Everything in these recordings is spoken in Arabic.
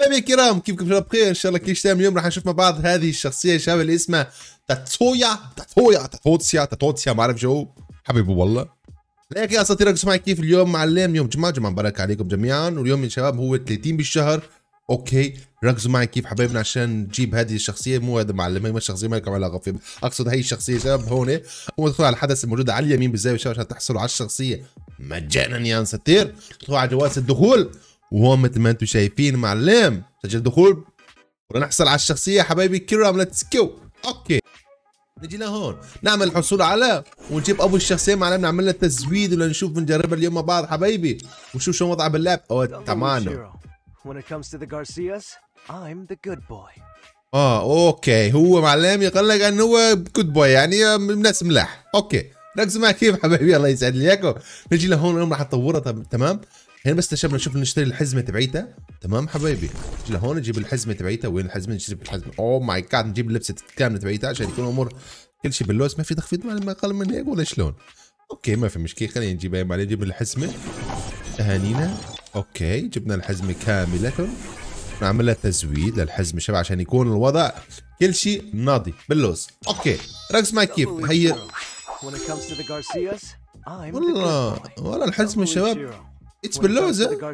حبايبي الكرام كيفكم شباب بخير ان شاء الله كل شيء اليوم راح نشوف مع بعض هذه الشخصيه الشباب اللي اسمها تاتسويا تاتسويا تاتوتسيا تاتوتسيا ما اعرف شو حبيبي والله لكن يا اساطير معي كيف اليوم معلم يوم جمعه جمعه مبارك عليكم جميعا واليوم يا شباب هو 30 بالشهر اوكي ركزوا معي كيف حبايبنا عشان نجيب هذه الشخصيه مو هذا معلم هي الشخصيه ما لكم علاقه فيه اقصد هي الشخصيه شباب هون وادخلوا على الحدث الموجود على اليمين بالزاويه شباب عشان تحصلوا على الشخصيه مجانا يا اساطير تدخلوا على جواز الدخول وهم مثل ما انتم شايفين معلم سجل دخول ونحصل على الشخصيه حبايبي الكرام ليتس جو اوكي نجي لهون نعمل الحصول على ونجيب ابو الشخصيه معلم نعمل له تزويد ونشوف نجربها اليوم مع بعض حبايبي ونشوف شو وضعه باللعب او تمام اه اوكي هو معلم يقول لك انه هو جود بوي يعني من ناس ملاح اوكي ركزوا معي كيف حبايبي الله يسعد لي نجي لهون اليوم راح نطورها تمام هنا بس تشبنا نشوف نشتري الحزمه تبعيتها تمام حبايبي لهون نجيب الحزمه تبعيتها وين الحزمه نجيب الحزمه اوه ماي جاد نجيب اللبسه كامله تبعيتها عشان يكون الامور كل شيء باللوز ما في تخفيض ما اقل من هيك ولا شلون اوكي ما في مشكله خلينا نجيب بعدين نجيب الحزمه اهانينا اوكي جبنا الحزمه كامله نعمل لها تزويد للحزمه شباب عشان يكون الوضع كل شيء ناضي باللوز اوكي رقص معي كيف هي والله والله الحزمه شباب اتس باللوزة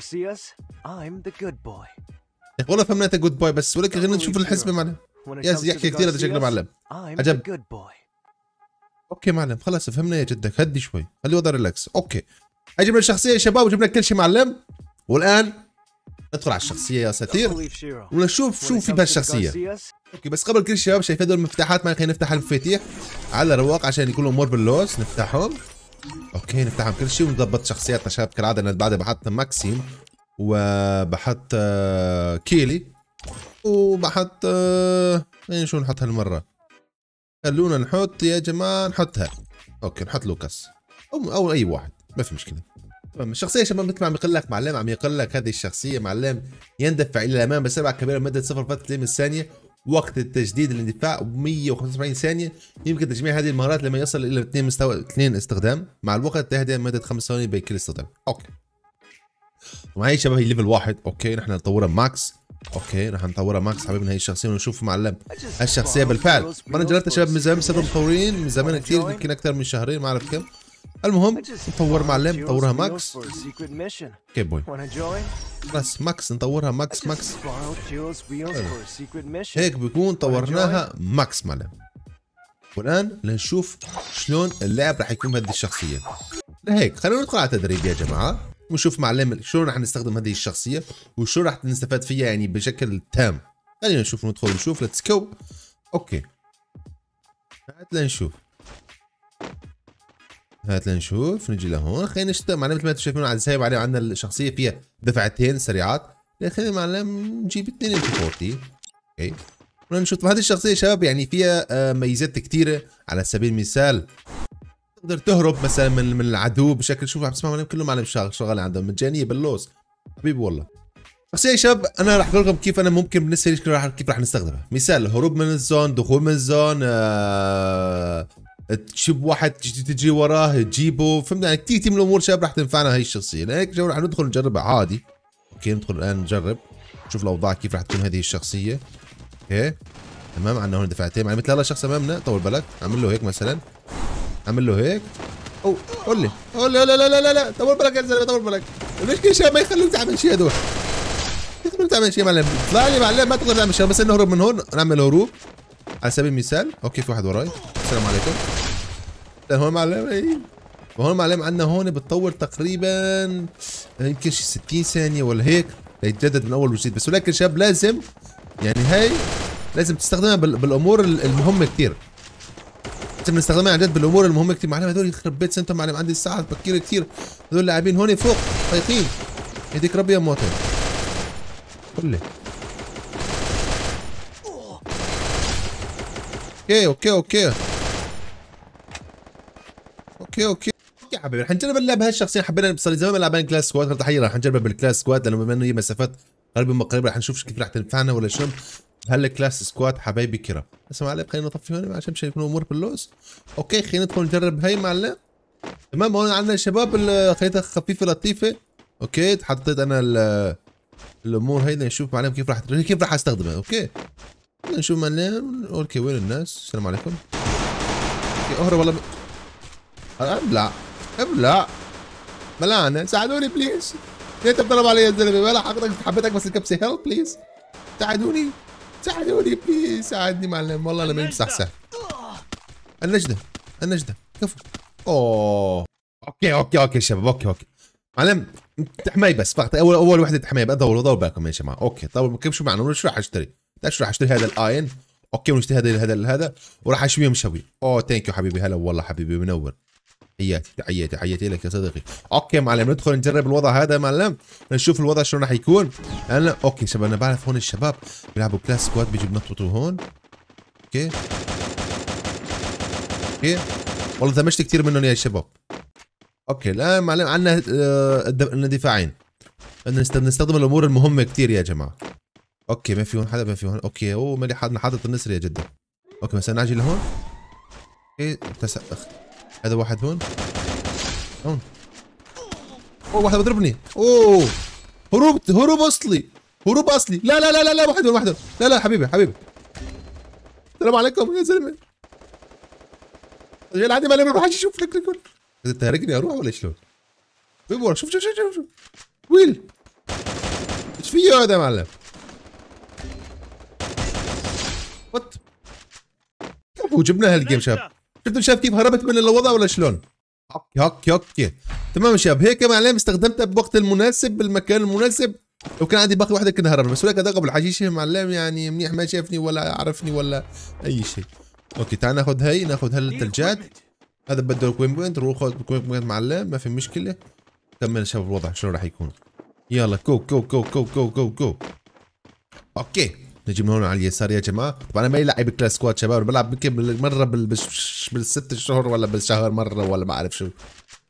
eh, والله فهمنا جود بوي بس ولكن غير نشوف الحسبة معنا ياس يحكي كثير هذا شكله معلم عجب اوكي معلم خلاص فهمنا يا جدك هدي شوي خلي وضع ريلاكس اوكي جبنا الشخصية يا شباب وجبنا كل شيء معلم والان ندخل على الشخصية يا اساتير ونشوف شو في بهالشخصية اوكي بس قبل كل شيء شباب شايف هذول المفتاحات ما خلينا نفتح المفاتيح على رواق عشان يكون الامور باللوز نفتحهم اوكي نفتح كل شيء ونظبط شخصياتنا شباب كالعاده انا بعد بحط ماكسيم وبحط آه، كيلي وبحط آه، ايه شو نحط هالمره خلونا نحط يا جماعه نحطها اوكي نحط لوكاس او او اي واحد ما في مشكله تمام الشخصيه شباب مثل ما عم يقول لك معلم عم يقول لك هذه الشخصيه معلم يندفع الى الامام بسرعه كبيره لمده 0.2 ثانيه وقت التجديد للاندفاع ب 175 ثانية يمكن تجميع هذه المهارات لما يصل إلى 2 مستوى 2 استخدام مع الوقت تهدئ مدة 5 ثواني بين كل استخدام أوكي معي شباب هي ليفل واحد أوكي نحن نطورها ماكس اوكي راح نطورها ماكس حبيبنا هي الشخصيه ونشوف معلم الشخصيه بالفعل انا جربتها شباب من زمان بسبب مطورين من زمان كثير يمكن اكثر من شهرين ما اعرف كم المهم نطور معلم نطورها ماكس اوكي بوي بس ماكس نطورها ماكس ماكس هيك بكون طورناها ماكس ملم والان لنشوف شلون اللعب راح يكون بهذه الشخصيه لهيك خلينا ندخل على تدريب يا جماعه ونشوف معلم شلون راح نستخدم هذه الشخصيه وشو راح نستفاد فيها يعني بشكل تام خلينا نشوف ندخل نشوف ليتس جو اوكي هات لنشوف هات لنشوف نجي لهون خلينا نشتغل معنا مثل ما انتم شايفين عاد سايب عليه عندنا الشخصيه فيها دفعتين سريعات خلينا معلم نجيب اثنين ام 40 اوكي ونشوف نشوف هذه الشخصيه شباب يعني فيها آه، ميزات كثيره على سبيل المثال تقدر تهرب مثلا من من العدو بشكل شوف عم تسمع معلم كلهم معلم عندهم مجانيه باللوز حبيبي والله شخصيه يا شباب انا راح اقول لكم كيف انا ممكن بالنسبه لي كيف راح كيف راح نستخدمها مثال هروب من الزون دخول من الزون آه تشب واحد تجي وراه تجيبه فهمت يعني كثير كثير من الامور شباب رح تنفعنا هي الشخصيه لهيك جو رح ندخل نجربها عادي اوكي ندخل الان نجرب نشوف الاوضاع كيف رح تكون هذه الشخصيه اوكي تمام عندنا هون دفعتين يعني مثل هلا شخص امامنا طول بالك اعمل له هيك مثلا اعمل له هيك او قول لي قول لي لا لا لا لا لا طول بالك يا زلمه طول بالك المشكله شباب ما يخلوك تعمل شيء هذول ما تعمل شيء معلم طلع لي معلم ما تقدر تعمل شيء بس نهرب من هون نعمل هروب على سبيل المثال اوكي في واحد وراي السلام عليكم هون معلم اي هون معلم عندنا هون بتطول تقريبا يمكن شي 60 ثانيه ولا هيك ليتجدد من اول وجديد بس ولكن شاب لازم يعني هاي لازم تستخدمها بالامور المهمه كثير لازم نستخدمها عن جد بالامور المهمه كثير معلم هذول يخرب بيت سنتر معلم عندي الساعه بكير كثير هذول لاعبين هون فوق فايقين يديك ربي يا مواطن لي اوكي اوكي اوكي اوكي اوكي يا حبيبي رح نجرب هاي هالشخصيه حبينا صار زمان ما لعبنا كلاس سكواد تحيه رح نجربها بالكلاس سكواد لانه بما انه هي مسافات قريبه من قريبه رح نشوف كيف رح تنفعنا ولا شنو هلا كلاس سكواد حبايبي كرا اسمع معلم خلينا نطفي هون عشان مش يكون الامور باللوز اوكي خلينا ندخل نجرب هاي معلم تمام هون عندنا شباب خليتها خفيفه لطيفه اوكي حطيت انا الامور هيدا نشوف معلم كيف راح كيف راح استخدمها اوكي نشوف معلم اوكي وين الناس السلام عليكم اوكي اهرب والله ابلع ابلع بلعنا ساعدوني بليز ليه انت بتضرب يا زلمه بلا حضرتك حبيتك بس الكبسه هيلب بليز ساعدوني ساعدوني بليز ساعدني معلم والله انا بمسح سهل النجده النجده كفو اوه اوكي اوكي اوكي شباب اوكي اوكي معلم تحمي بس فقط اول اول وحده حماي بدور بدور بالكم يا جماعه اوكي طب كيف شو معنى شو راح اشتري؟ ايش راح اشتري هذا الاين اوكي ونشتري هذا هذا هذا وراح اشويهم شوي اوه ثانك يو حبيبي هلا والله حبيبي منور تحياتي تحياتي تحياتي لك يا صديقي اوكي معلم ندخل نجرب الوضع هذا معلم نشوف الوضع شلون راح يكون انا اوكي شباب انا بعرف هون الشباب بيلعبوا كلاس سكواد بيجوا بنططوا هون اوكي اوكي والله دمجت كثير منهم يا شباب اوكي الان معلم عندنا آه، دفاعين دفاعين نستخدم الامور المهمه كثير يا جماعه اوكي ما في هون حدا ما في هون اوكي اوه ما حد حاطط النسر يا جدا اوكي مثلا اجي لهون اوكي اختي هذا واحد هون هون اوه واحد بضربني اوه هروب هروب اصلي هروب اصلي لا لا لا لا لا واحد هون واحد هون لا لا حبيبي حبيبي السلام عليكم يا زلمه يا عادي ما ما بروح اشوف لك لك انت تاركني اروح ولا شلون؟ بيب شوف شوف شوف شوف شوف ويل ايش فيه هذا يا معلم؟ وات جبنا هالجيم شاب شفتوا شايف كيف هربت من الوضع ولا شلون اوكي اوكي اوكي تمام يا شباب هيك معلم استخدمتها بوقت المناسب بالمكان المناسب لو كان عندي باقي واحده كنا هربنا بس ولك هذا قبل حشيشه معلم يعني منيح ما شافني ولا عرفني ولا اي شيء اوكي تعال ناخذ هي ناخذ هالثلجات هذا بدل كوين بوينت روح خذ كوين بوينت معلم ما في مشكله كمل شباب الوضع شلون راح يكون يلا كو جو جو جو جو جو جو اوكي نجي من هون على اليسار يا جماعه طبعا انا ما يلعب كلاس سكواد شباب بلعب يمكن مره بالست شهور ولا بالشهر مره ولا ما اعرف شو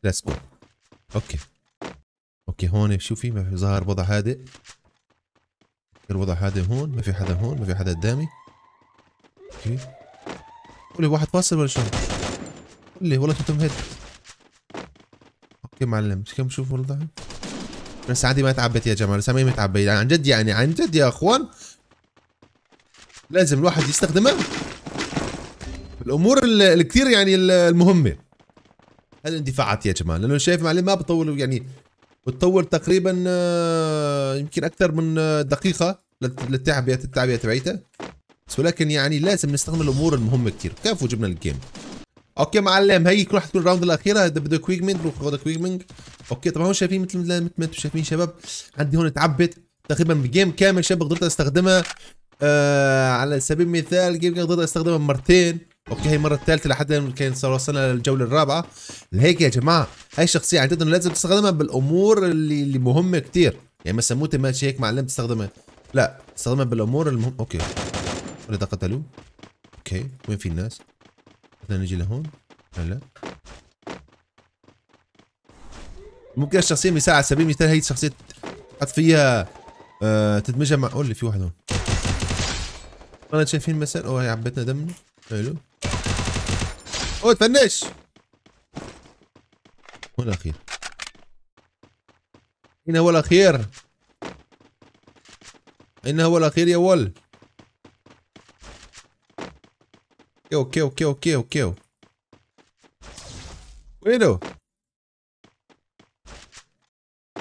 كلاس سكواد اوكي اوكي هون شو في ما في ظهر وضع هادئ الوضع هادئ هون ما في حدا هون ما في حدا قدامي اوكي قولي واحد فاصل ولا شو قولي والله كنت مهد اوكي معلم كم شوف الوضع بس عادي ما تعبت يا جماعه لسه ما تعبت يعني عن جد يعني عن جد يا اخوان لازم الواحد يستخدمها الامور الكثير يعني المهمه هالاندفاعات يا جماعه لانه شايف معلم يعني ما بطول يعني بتطول تقريبا آه، يمكن اكثر من آه، دقيقه للتعبئه التعبئه تبعيتها بس ولكن يعني لازم نستخدم الامور المهمه كثير كيف جبنا الجيم اوكي معلم هي راح تكون الراوند الاخيره هذا بده كويكمنج روح خذ كويكمنج اوكي طبعا هون شايفين مثل مثل ما انتم شايفين شباب عندي هون تعبت تقريبا بجيم كامل شباب قدرت استخدمها آه على سبيل المثال جيم ضد استخدمها مرتين اوكي هي المره الثالثه لحد كان صار وصلنا للجوله الرابعه لهيك يا جماعه هاي الشخصيه عن جد لازم تستخدمها بالامور اللي, اللي مهمه كثير يعني مثلا مو ماشي هيك معلم تستخدمها لا تستخدمها بالامور المهم اوكي ولد قتلوا اوكي وين في الناس؟ بدنا نجي لهون هلا ممكن الشخصيه مثال على سبيل المثال هي شخصيه حط فيها آه تدمجها مع قول لي في واحد هون انا شايفين مثلا اوه هي عبتنا دم حلو اوه تفنش هو خير هنا هو الاخير هنا هو الاخير يا ول كيو كيو كيو كيو كيو وينو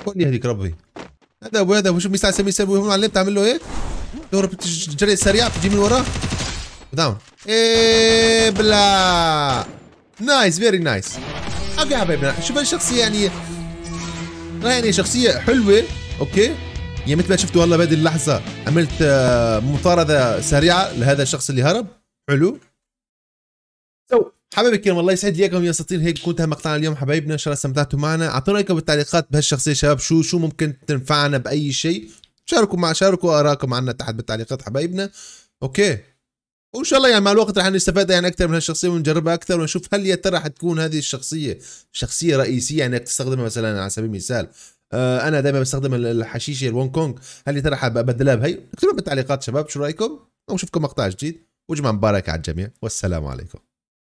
قول هذيك ربي هذا ابو هذا شو ميسا سمي سبوي علمت تعمل له هيك إيه؟ تهرب تجري سريع تجي من وراه داون ايه بلا نايس فيري نايس اوكي حبايبنا شوف الشخصيه يعني راه يعني شخصيه حلوه اوكي يعني مثل ما شفتوا هلا بهذه اللحظه عملت آه، مطارده سريعه لهذا الشخص اللي هرب حلو سو حبايبي الكرام الله يسعد ليكم يا اساطير هيك كنت مقطعنا اليوم حبايبنا ان شاء الله استمتعتوا معنا اعطونا رايكم بالتعليقات بهالشخصيه شباب شو شو ممكن تنفعنا باي شيء شاركوا مع شاركوا آراءكم عنا تحت بالتعليقات حبايبنا أوكي وان شاء الله يعني مع الوقت رح نستفاد يعني اكثر من هالشخصيه ونجربها اكثر ونشوف هل يا ترى حتكون هذه الشخصيه شخصيه رئيسيه يعني تستخدمها مثلا على سبيل المثال آه، انا دائما بستخدم الحشيشه الون كونغ هل يا ترى حابب ابدلها بهي؟ اكتبوا بالتعليقات شباب شو رايكم؟ ونشوفكم مقطع جديد وجمع مبارك على الجميع والسلام عليكم